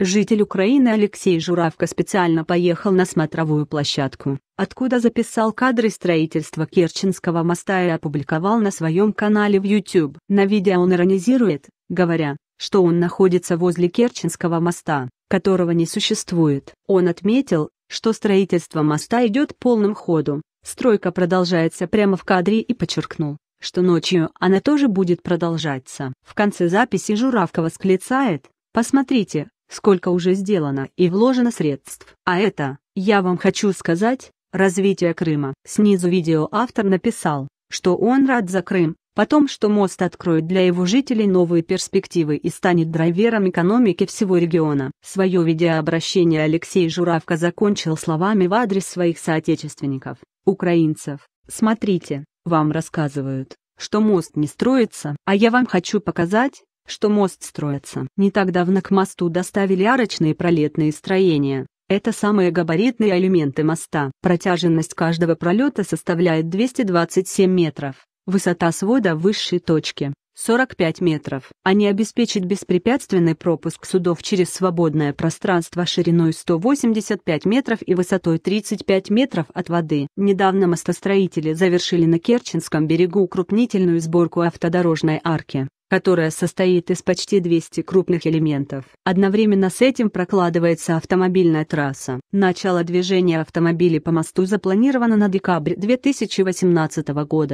Житель Украины Алексей Журавко специально поехал на смотровую площадку, откуда записал кадры строительства Керченского моста и опубликовал на своем канале в YouTube. На видео он иронизирует, говоря, что он находится возле Керченского моста, которого не существует. Он отметил, что строительство моста идет полным ходом, стройка продолжается прямо в кадре и подчеркнул, что ночью она тоже будет продолжаться. В конце записи Журавка восклицает, «Посмотрите, сколько уже сделано и вложено средств. А это, я вам хочу сказать, развитие Крыма. Снизу видео автор написал, что он рад за Крым, потом что мост откроет для его жителей новые перспективы и станет драйвером экономики всего региона. Свое видеообращение Алексей Журавко закончил словами в адрес своих соотечественников, украинцев. «Смотрите, вам рассказывают, что мост не строится, а я вам хочу показать, что мост строится. Не так давно к мосту доставили арочные пролетные строения. Это самые габаритные элементы моста. Протяженность каждого пролета составляет 227 метров. Высота свода высшей точки – 45 метров. Они обеспечат беспрепятственный пропуск судов через свободное пространство шириной 185 метров и высотой 35 метров от воды. Недавно мостостроители завершили на Керченском берегу крупнительную сборку автодорожной арки которая состоит из почти 200 крупных элементов. Одновременно с этим прокладывается автомобильная трасса. Начало движения автомобилей по мосту запланировано на декабрь 2018 года.